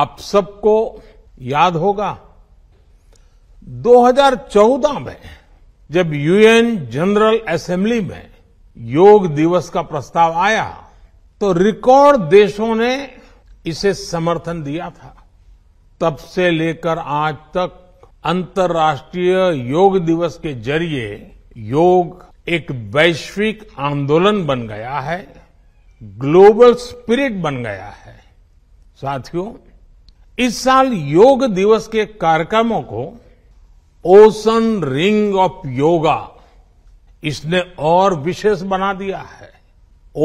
आप सबको याद होगा 2014 में जब यूएन जनरल असेंबली में योग दिवस का प्रस्ताव आया तो रिकॉर्ड देशों ने इसे समर्थन दिया था तब से लेकर आज तक अंतर्राष्ट्रीय योग दिवस के जरिए योग एक वैश्विक आंदोलन बन गया है ग्लोबल स्पिरिट बन गया है साथियों इस साल योग दिवस के कार्यक्रमों को ओसन रिंग ऑफ योगा इसने और विशेष बना दिया है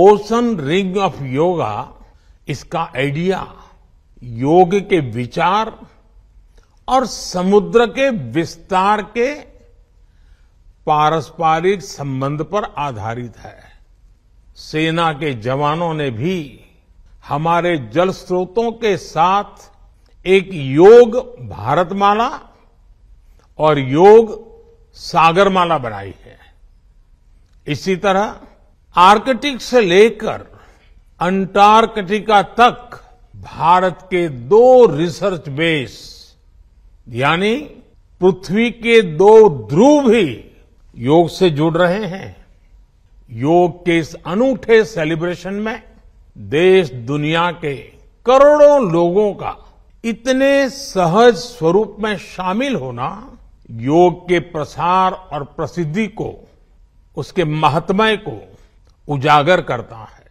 ओसन रिंग ऑफ योगा इसका आइडिया योग के विचार और समुद्र के विस्तार के पारस्परिक संबंध पर आधारित है सेना के जवानों ने भी हमारे जल स्रोतों के साथ एक योग भारतमाला और योग सागरमाला बनाई है इसी तरह आर्कटिक से लेकर अंटार्कटिका तक भारत के दो रिसर्च बेस यानी पृथ्वी के दो ध्रुव ही योग से जुड़ रहे हैं योग के इस अनूठे सेलिब्रेशन में देश दुनिया के करोड़ों लोगों का इतने सहज स्वरूप में शामिल होना योग के प्रसार और प्रसिद्धि को उसके महात्मय को उजागर करता है